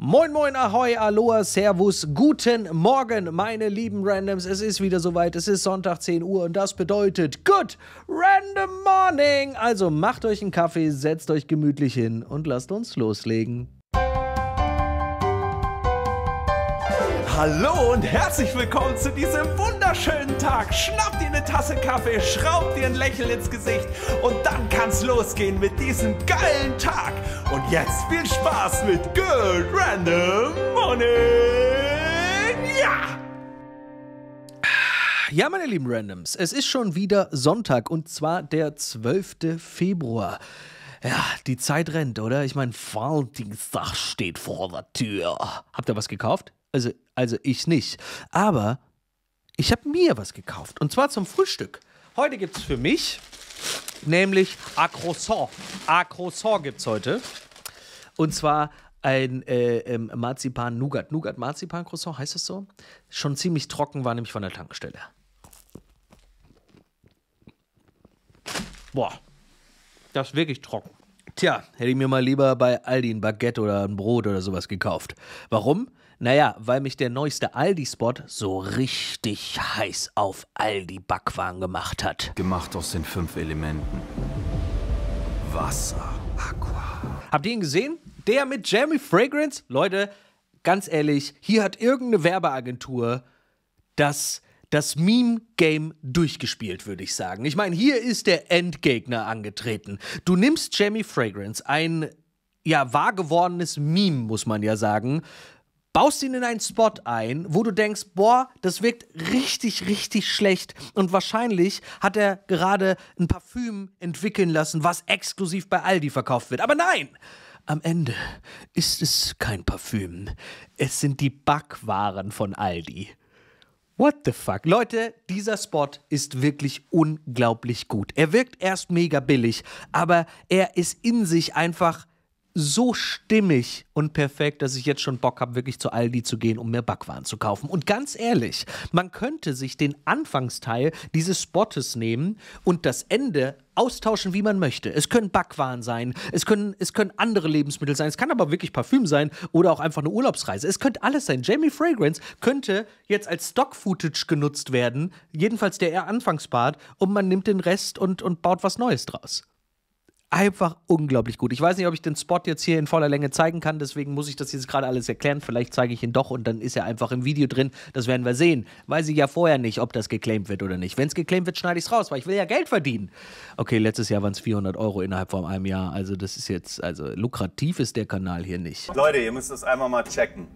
Moin, moin, ahoi, aloha, servus, guten Morgen, meine lieben Randoms. Es ist wieder soweit, es ist Sonntag 10 Uhr und das bedeutet Good Random Morning. Also macht euch einen Kaffee, setzt euch gemütlich hin und lasst uns loslegen. hallo und herzlich willkommen zu diesem wunderschönen Tag. Schnapp dir eine Tasse Kaffee, schraub dir ein Lächeln ins Gesicht und dann kann's losgehen mit diesem geilen Tag. Und jetzt viel Spaß mit Good Random Morning. Ja! Ja, meine lieben Randoms, es ist schon wieder Sonntag und zwar der 12. Februar. Ja, die Zeit rennt, oder? Ich meine, Valentinstag steht vor der Tür. Habt ihr was gekauft? Also, also ich nicht. Aber ich habe mir was gekauft. Und zwar zum Frühstück. Heute gibt es für mich nämlich Acrosant. Acrosant gibt es heute. Und zwar ein äh, ähm, Marzipan-Nougat. Nougat-Marzipan-Croissant, heißt es so? Schon ziemlich trocken war nämlich von der Tankstelle. Boah, das ist wirklich trocken. Tja, hätte ich mir mal lieber bei Aldi ein Baguette oder ein Brot oder sowas gekauft. Warum? Naja, weil mich der neueste Aldi-Spot so richtig heiß auf Aldi-Backwaren gemacht hat. Gemacht aus den fünf Elementen. Wasser, Aqua. Habt ihr ihn gesehen? Der mit Jeremy Fragrance? Leute, ganz ehrlich, hier hat irgendeine Werbeagentur das das Meme-Game durchgespielt, würde ich sagen. Ich meine, hier ist der Endgegner angetreten. Du nimmst Jamie Fragrance, ein ja wahr gewordenes Meme, muss man ja sagen, baust ihn in einen Spot ein, wo du denkst, boah, das wirkt richtig, richtig schlecht. Und wahrscheinlich hat er gerade ein Parfüm entwickeln lassen, was exklusiv bei Aldi verkauft wird. Aber nein! Am Ende ist es kein Parfüm. Es sind die Backwaren von Aldi. What the fuck? Leute, dieser Spot ist wirklich unglaublich gut. Er wirkt erst mega billig, aber er ist in sich einfach so stimmig und perfekt, dass ich jetzt schon Bock habe, wirklich zu Aldi zu gehen, um mir Backwaren zu kaufen. Und ganz ehrlich, man könnte sich den Anfangsteil dieses Spottes nehmen und das Ende austauschen, wie man möchte. Es können Backwaren sein, es können, es können andere Lebensmittel sein, es kann aber wirklich Parfüm sein oder auch einfach eine Urlaubsreise. Es könnte alles sein. Jamie Fragrance könnte jetzt als Stock-Footage genutzt werden, jedenfalls der eher Anfangspart, und man nimmt den Rest und, und baut was Neues draus einfach unglaublich gut. Ich weiß nicht, ob ich den Spot jetzt hier in voller Länge zeigen kann, deswegen muss ich das jetzt gerade alles erklären. Vielleicht zeige ich ihn doch und dann ist er einfach im Video drin. Das werden wir sehen. Weiß ich ja vorher nicht, ob das geclaimed wird oder nicht. Wenn es geclaimed wird, schneide ich es raus, weil ich will ja Geld verdienen. Okay, letztes Jahr waren es 400 Euro innerhalb von einem Jahr. Also das ist jetzt, also lukrativ ist der Kanal hier nicht. Leute, ihr müsst das einmal mal checken.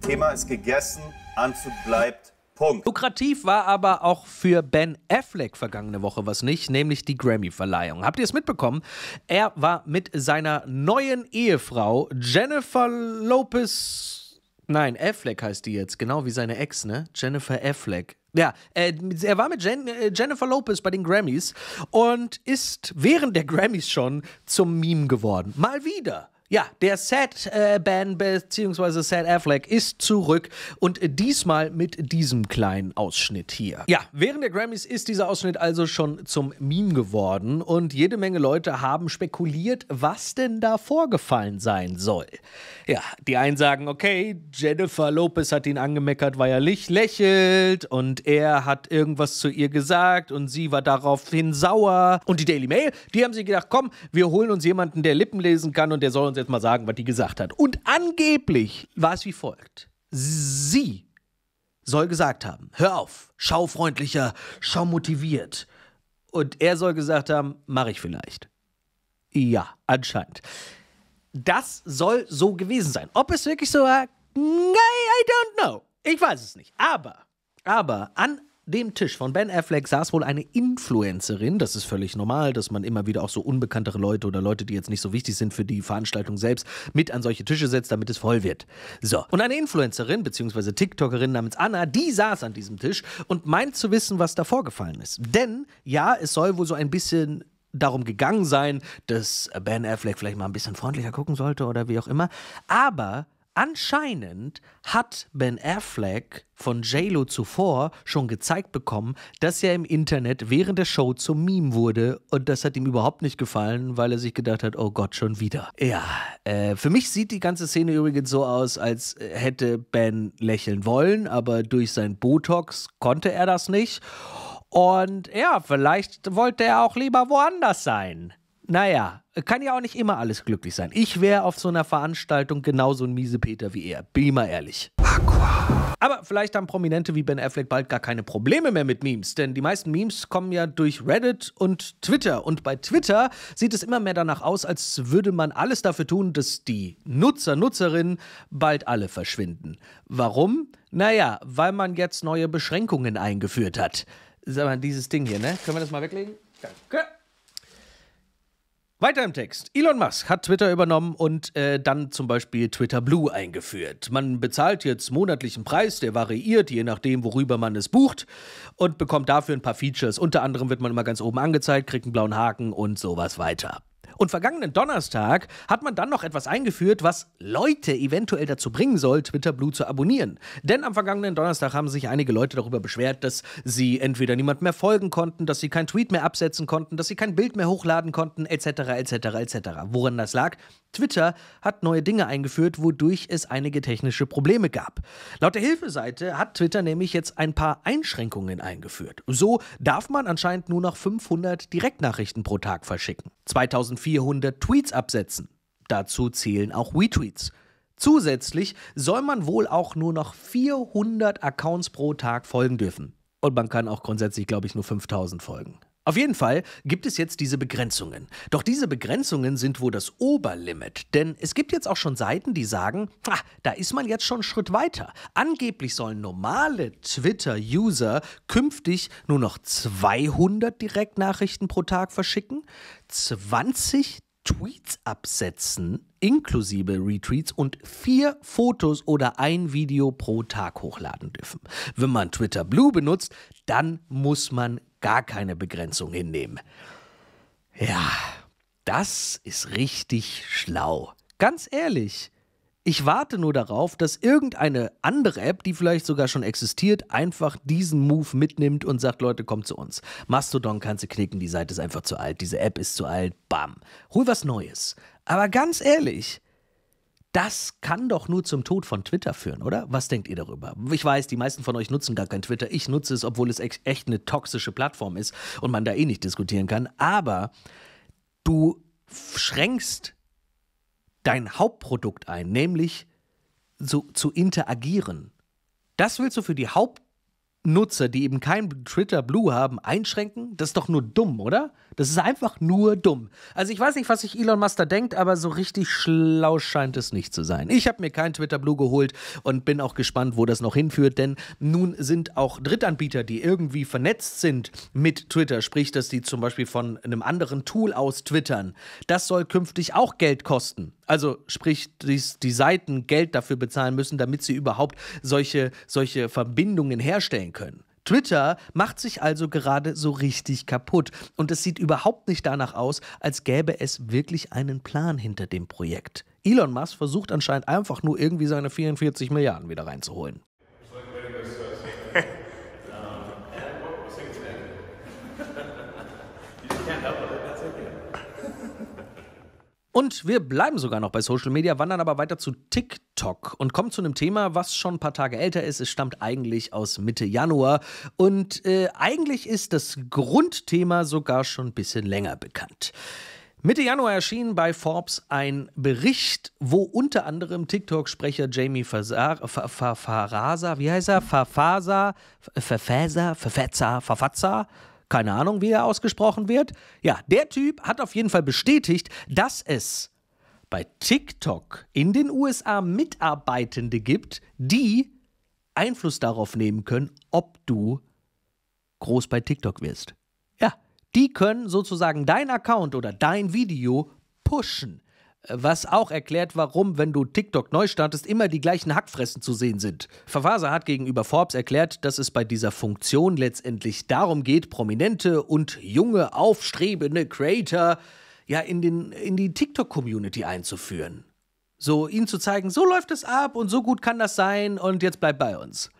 Thema ist gegessen, Anzug bleibt Punkt. Lukrativ war aber auch für Ben Affleck vergangene Woche was nicht, nämlich die Grammy-Verleihung. Habt ihr es mitbekommen? Er war mit seiner neuen Ehefrau Jennifer Lopez. Nein, Affleck heißt die jetzt, genau wie seine Ex, ne? Jennifer Affleck. Ja, äh, er war mit Jen, äh, Jennifer Lopez bei den Grammys und ist während der Grammys schon zum Meme geworden. Mal wieder. Ja, der Sad äh, Ban bzw. Sad Affleck ist zurück und diesmal mit diesem kleinen Ausschnitt hier. Ja, während der Grammys ist dieser Ausschnitt also schon zum Meme geworden und jede Menge Leute haben spekuliert, was denn da vorgefallen sein soll. Ja, die einen sagen, okay, Jennifer Lopez hat ihn angemeckert, weil er lächelt und er hat irgendwas zu ihr gesagt und sie war daraufhin sauer. Und die Daily Mail, die haben sich gedacht, komm, wir holen uns jemanden, der Lippen lesen kann und der soll uns uns jetzt mal sagen, was die gesagt hat. Und angeblich war es wie folgt. Sie soll gesagt haben, hör auf, schau freundlicher, schau motiviert. Und er soll gesagt haben, mache ich vielleicht. Ja, anscheinend. Das soll so gewesen sein. Ob es wirklich so war, I don't know. Ich weiß es nicht. Aber, aber an dem Tisch von Ben Affleck saß wohl eine Influencerin. Das ist völlig normal, dass man immer wieder auch so unbekanntere Leute oder Leute, die jetzt nicht so wichtig sind für die Veranstaltung selbst, mit an solche Tische setzt, damit es voll wird. So. Und eine Influencerin bzw. TikTokerin namens Anna, die saß an diesem Tisch und meint zu wissen, was da vorgefallen ist. Denn ja, es soll wohl so ein bisschen darum gegangen sein, dass Ben Affleck vielleicht mal ein bisschen freundlicher gucken sollte oder wie auch immer. Aber Anscheinend hat Ben Affleck von JLo zuvor schon gezeigt bekommen, dass er im Internet während der Show zum Meme wurde und das hat ihm überhaupt nicht gefallen, weil er sich gedacht hat, oh Gott, schon wieder. Ja, äh, für mich sieht die ganze Szene übrigens so aus, als hätte Ben lächeln wollen, aber durch sein Botox konnte er das nicht. Und ja, vielleicht wollte er auch lieber woanders sein. Naja, kann ja auch nicht immer alles glücklich sein. Ich wäre auf so einer Veranstaltung genauso ein Miesepeter wie er. Bin mal ehrlich. Aqua. Aber vielleicht haben Prominente wie Ben Affleck bald gar keine Probleme mehr mit Memes, denn die meisten Memes kommen ja durch Reddit und Twitter. Und bei Twitter sieht es immer mehr danach aus, als würde man alles dafür tun, dass die Nutzer, Nutzerinnen bald alle verschwinden. Warum? Naja, weil man jetzt neue Beschränkungen eingeführt hat. Sag mal, dieses Ding hier, ne? Können wir das mal weglegen? Danke. Weiter im Text. Elon Musk hat Twitter übernommen und äh, dann zum Beispiel Twitter Blue eingeführt. Man bezahlt jetzt monatlichen Preis, der variiert, je nachdem, worüber man es bucht, und bekommt dafür ein paar Features. Unter anderem wird man immer ganz oben angezeigt, kriegt einen blauen Haken und sowas weiter. Und vergangenen Donnerstag hat man dann noch etwas eingeführt, was Leute eventuell dazu bringen soll, Twitter Blue zu abonnieren. Denn am vergangenen Donnerstag haben sich einige Leute darüber beschwert, dass sie entweder niemand mehr folgen konnten, dass sie kein Tweet mehr absetzen konnten, dass sie kein Bild mehr hochladen konnten, etc., etc., etc. Woran das lag, Twitter hat neue Dinge eingeführt, wodurch es einige technische Probleme gab. Laut der Hilfeseite hat Twitter nämlich jetzt ein paar Einschränkungen eingeführt. So darf man anscheinend nur noch 500 Direktnachrichten pro Tag verschicken, 2400 Tweets absetzen. Dazu zählen auch Retweets. Zusätzlich soll man wohl auch nur noch 400 Accounts pro Tag folgen dürfen. Und man kann auch grundsätzlich, glaube ich, nur 5000 folgen. Auf jeden Fall gibt es jetzt diese Begrenzungen. Doch diese Begrenzungen sind wohl das Oberlimit, denn es gibt jetzt auch schon Seiten, die sagen, ah, da ist man jetzt schon einen Schritt weiter. Angeblich sollen normale Twitter-User künftig nur noch 200 Direktnachrichten pro Tag verschicken, 20 Tweets absetzen, inklusive Retweets und vier Fotos oder ein Video pro Tag hochladen dürfen. Wenn man Twitter Blue benutzt, dann muss man gar keine Begrenzung hinnehmen. Ja, das ist richtig schlau. Ganz ehrlich, ich warte nur darauf, dass irgendeine andere App, die vielleicht sogar schon existiert, einfach diesen Move mitnimmt und sagt, Leute, kommt zu uns. Mastodon kannst du knicken, die Seite ist einfach zu alt, diese App ist zu alt, bam. Hol was Neues. Aber ganz ehrlich, das kann doch nur zum Tod von Twitter führen, oder? Was denkt ihr darüber? Ich weiß, die meisten von euch nutzen gar kein Twitter. Ich nutze es, obwohl es echt eine toxische Plattform ist und man da eh nicht diskutieren kann. Aber du schränkst dein Hauptprodukt ein, nämlich zu, zu interagieren. Das willst du für die Haupt Nutzer, die eben kein Twitter Blue haben, einschränken? Das ist doch nur dumm, oder? Das ist einfach nur dumm. Also ich weiß nicht, was sich Elon Musk da denkt, aber so richtig schlau scheint es nicht zu sein. Ich habe mir kein Twitter Blue geholt und bin auch gespannt, wo das noch hinführt, denn nun sind auch Drittanbieter, die irgendwie vernetzt sind mit Twitter, sprich, dass die zum Beispiel von einem anderen Tool aus twittern. Das soll künftig auch Geld kosten. Also sprich, die, die Seiten Geld dafür bezahlen müssen, damit sie überhaupt solche, solche Verbindungen herstellen können. Twitter macht sich also gerade so richtig kaputt und es sieht überhaupt nicht danach aus, als gäbe es wirklich einen Plan hinter dem Projekt. Elon Musk versucht anscheinend einfach nur irgendwie seine 44 Milliarden wieder reinzuholen. Und wir bleiben sogar noch bei Social Media, wandern aber weiter zu TikTok und kommen zu einem Thema, was schon ein paar Tage älter ist. Es stammt eigentlich aus Mitte Januar und äh, eigentlich ist das Grundthema sogar schon ein bisschen länger bekannt. Mitte Januar erschien bei Forbes ein Bericht, wo unter anderem TikTok-Sprecher Jamie Farasa, Fa, Fa, wie heißt er? Fafasa, Fafasa, Verfetzer, Verfatzer, keine Ahnung, wie er ausgesprochen wird. Ja, der Typ hat auf jeden Fall bestätigt, dass es bei TikTok in den USA Mitarbeitende gibt, die Einfluss darauf nehmen können, ob du groß bei TikTok wirst. Ja, die können sozusagen dein Account oder dein Video pushen. Was auch erklärt, warum, wenn du TikTok neu startest, immer die gleichen Hackfressen zu sehen sind. Verfaser hat gegenüber Forbes erklärt, dass es bei dieser Funktion letztendlich darum geht, prominente und junge, aufstrebende Creator ja in, den, in die TikTok-Community einzuführen. So ihnen zu zeigen, so läuft es ab und so gut kann das sein und jetzt bleib bei uns.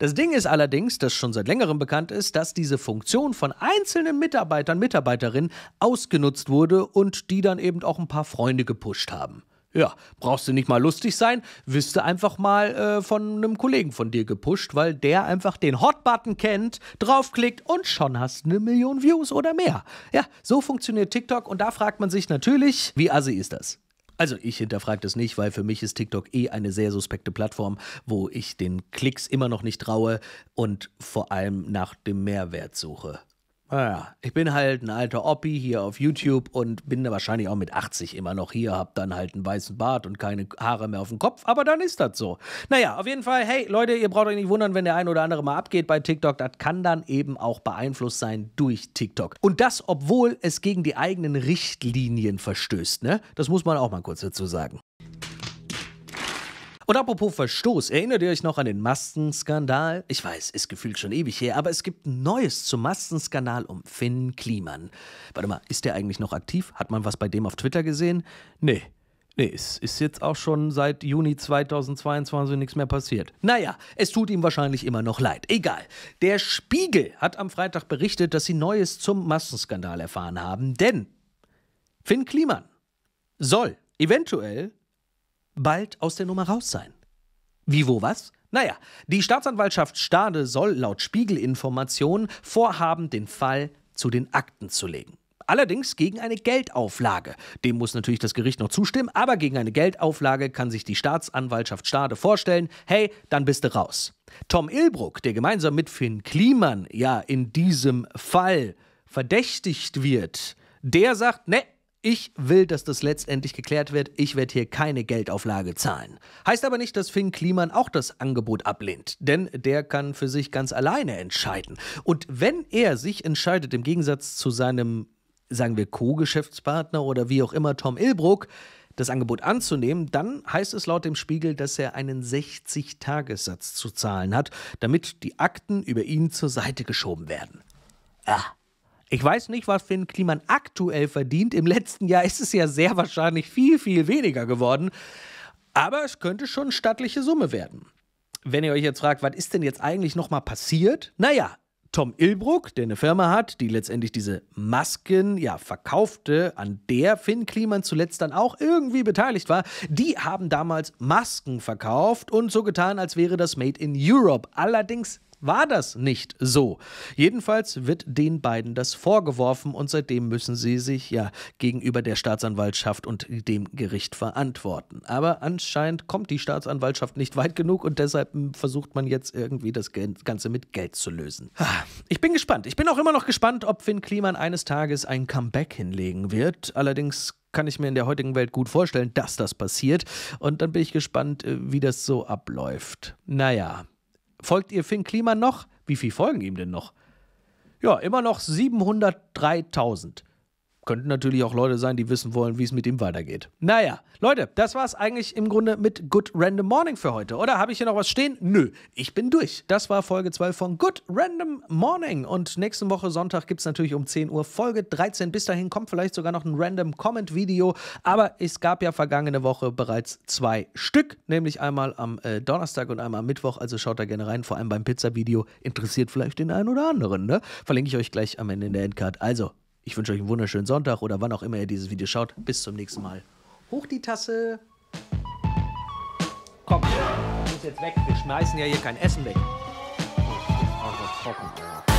Das Ding ist allerdings, das schon seit längerem bekannt ist, dass diese Funktion von einzelnen Mitarbeitern, Mitarbeiterinnen ausgenutzt wurde und die dann eben auch ein paar Freunde gepusht haben. Ja, brauchst du nicht mal lustig sein, wirst du einfach mal äh, von einem Kollegen von dir gepusht, weil der einfach den Hotbutton kennt, draufklickt und schon hast du eine Million Views oder mehr. Ja, so funktioniert TikTok und da fragt man sich natürlich, wie assi ist das? Also ich hinterfrage das nicht, weil für mich ist TikTok eh eine sehr suspekte Plattform, wo ich den Klicks immer noch nicht traue und vor allem nach dem Mehrwert suche. Naja, ah, ich bin halt ein alter Oppi hier auf YouTube und bin da wahrscheinlich auch mit 80 immer noch hier, hab dann halt einen weißen Bart und keine Haare mehr auf dem Kopf, aber dann ist das so. Naja, auf jeden Fall, hey Leute, ihr braucht euch nicht wundern, wenn der ein oder andere mal abgeht bei TikTok, das kann dann eben auch beeinflusst sein durch TikTok. Und das, obwohl es gegen die eigenen Richtlinien verstößt, ne? Das muss man auch mal kurz dazu sagen. Und apropos Verstoß, erinnert ihr euch noch an den Mastenskandal? Ich weiß, ist gefühlt schon ewig her, aber es gibt Neues zum Mastenskandal um Finn Kliman. Warte mal, ist der eigentlich noch aktiv? Hat man was bei dem auf Twitter gesehen? Nee. Nee, es ist jetzt auch schon seit Juni 2022 nichts mehr passiert. Naja, es tut ihm wahrscheinlich immer noch leid. Egal. Der Spiegel hat am Freitag berichtet, dass sie Neues zum Massenskandal erfahren haben, denn Finn Kliman soll eventuell bald aus der Nummer raus sein. Wie, wo, was? Naja, die Staatsanwaltschaft Stade soll laut Spiegelinformationen vorhaben, den Fall zu den Akten zu legen. Allerdings gegen eine Geldauflage. Dem muss natürlich das Gericht noch zustimmen, aber gegen eine Geldauflage kann sich die Staatsanwaltschaft Stade vorstellen, hey, dann bist du raus. Tom Ilbruck, der gemeinsam mit Finn Kliman ja in diesem Fall verdächtigt wird, der sagt, ne, ich will, dass das letztendlich geklärt wird. Ich werde hier keine Geldauflage zahlen. Heißt aber nicht, dass Finn Kliman auch das Angebot ablehnt, denn der kann für sich ganz alleine entscheiden. Und wenn er sich entscheidet, im Gegensatz zu seinem, sagen wir, Co-Geschäftspartner oder wie auch immer, Tom Ilbruck, das Angebot anzunehmen, dann heißt es laut dem Spiegel, dass er einen 60-Tagessatz zu zahlen hat, damit die Akten über ihn zur Seite geschoben werden. Ah. Ich weiß nicht, was Finn Kliman aktuell verdient. Im letzten Jahr ist es ja sehr wahrscheinlich viel, viel weniger geworden. Aber es könnte schon eine stattliche Summe werden. Wenn ihr euch jetzt fragt, was ist denn jetzt eigentlich nochmal passiert? Naja, Tom Ilbruck, der eine Firma hat, die letztendlich diese Masken ja verkaufte, an der Finn Kliman zuletzt dann auch irgendwie beteiligt war, die haben damals Masken verkauft und so getan, als wäre das Made in Europe. Allerdings war das nicht so. Jedenfalls wird den beiden das vorgeworfen und seitdem müssen sie sich ja gegenüber der Staatsanwaltschaft und dem Gericht verantworten. Aber anscheinend kommt die Staatsanwaltschaft nicht weit genug und deshalb hm, versucht man jetzt irgendwie das Ganze mit Geld zu lösen. Ich bin gespannt. Ich bin auch immer noch gespannt, ob Finn Kliman eines Tages ein Comeback hinlegen wird. Allerdings kann ich mir in der heutigen Welt gut vorstellen, dass das passiert. Und dann bin ich gespannt, äh, wie das so abläuft. Naja, Folgt ihr Finn Kliman noch? Wie viel folgen ihm denn noch? Ja, immer noch 703.000. Könnten natürlich auch Leute sein, die wissen wollen, wie es mit ihm weitergeht. Naja, Leute, das war es eigentlich im Grunde mit Good Random Morning für heute. Oder habe ich hier noch was stehen? Nö, ich bin durch. Das war Folge 2 von Good Random Morning. Und nächste Woche Sonntag gibt es natürlich um 10 Uhr Folge 13. Bis dahin kommt vielleicht sogar noch ein Random Comment Video. Aber es gab ja vergangene Woche bereits zwei Stück, nämlich einmal am äh, Donnerstag und einmal am Mittwoch. Also schaut da gerne rein, vor allem beim Pizza-Video. Interessiert vielleicht den einen oder anderen, ne? Verlinke ich euch gleich am Ende in der Endcard. Also, ich wünsche euch einen wunderschönen Sonntag oder wann auch immer ihr dieses Video schaut. Bis zum nächsten Mal. Hoch die Tasse. Komm, ich muss jetzt weg. Wir schmeißen ja hier kein Essen weg. Oh, trocken. Oh, oh, oh,